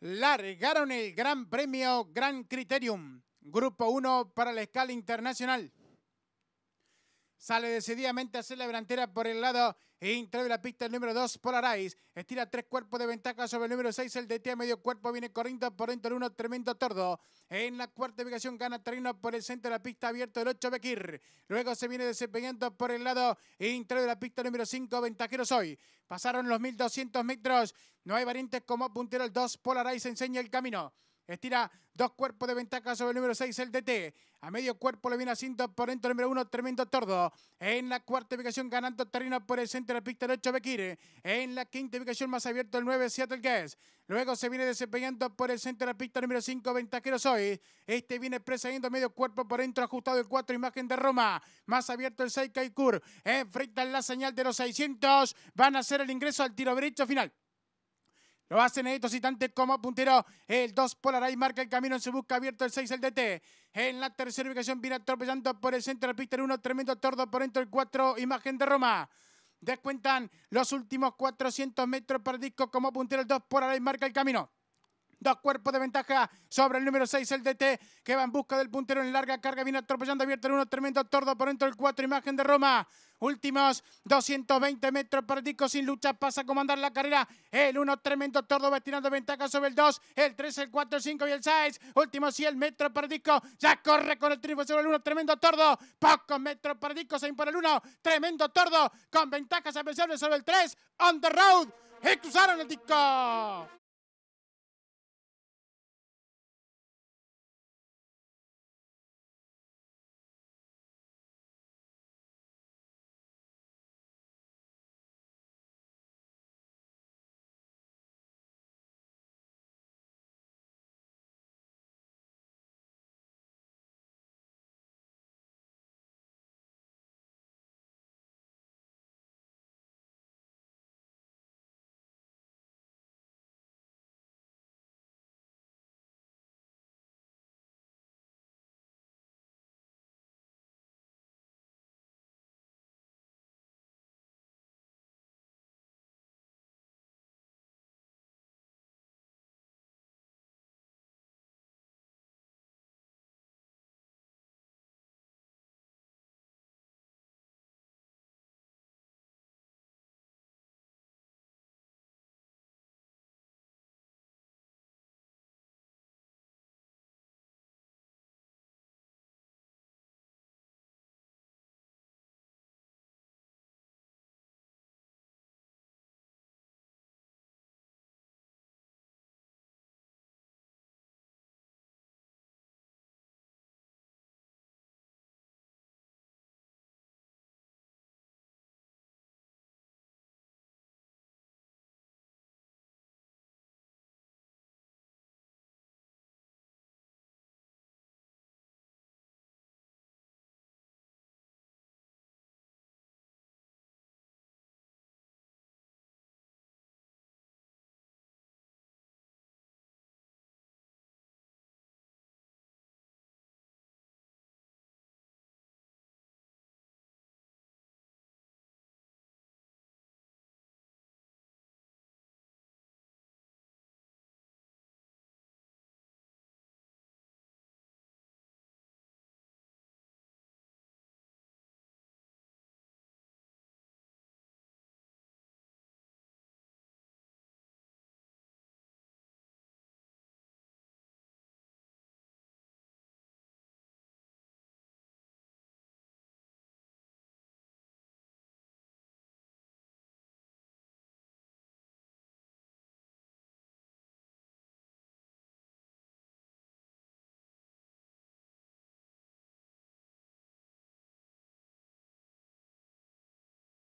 largaron el Gran Premio Gran Criterium, Grupo 1 para la escala internacional. Sale decididamente a hacer la delantera por el lado Entra de la pista el número 2 por Estira tres cuerpos de ventaja sobre el número 6. El DT a medio cuerpo viene corriendo por dentro de uno, Tremendo tordo. En la cuarta ubicación gana terreno por el centro de la pista abierto el 8 Bekir. Luego se viene desempeñando por el lado Entra de la pista número 5. Ventajeros hoy. Pasaron los 1200 metros. No hay variantes como puntero el 2 por Enseña el camino. Estira dos cuerpos de ventaja sobre el número 6, el DT. A medio cuerpo le viene haciendo por dentro el número 1, Tremendo Tordo. En la cuarta ubicación ganando terreno por el centro de la pista el 8, Bequire. En la quinta ubicación más abierto el 9, Seattle Guest. Luego se viene desempeñando por el centro de la pista número 5, Ventajero Soy. Este viene precediendo medio cuerpo por dentro, ajustado el 4, imagen de Roma. Más abierto el 6, Kaikur. Enfrentan la señal de los 600. Van a hacer el ingreso al tiro derecho final. Lo hace estos Citante como puntero. El 2 Polaray marca el camino en su busca abierto. El 6 el DT. En la tercera ubicación viene atropellando por el centro del pista 1. Tremendo tordo por dentro el 4. Imagen de Roma. Descuentan los últimos 400 metros para disco como puntero. El 2 Polaray marca el camino. Dos cuerpos de ventaja sobre el número 6, el DT, que va en busca del puntero en larga carga. Viene atropellando abierto el 1, tremendo tordo por dentro del 4, imagen de Roma. Últimos 220 metros para Dico sin lucha. Pasa a comandar la carrera. El 1, tremendo tordo, va tirando ventaja sobre el 2, el 3, el 4, el 5 y el 6. Últimos 100 metros para disco. Ya corre con el triunfo sobre el 1, tremendo tordo. Pocos metros para disco. se impone el 1, tremendo tordo. Con ventajas apreciables sobre el 3, on the road. Excusaron el disco!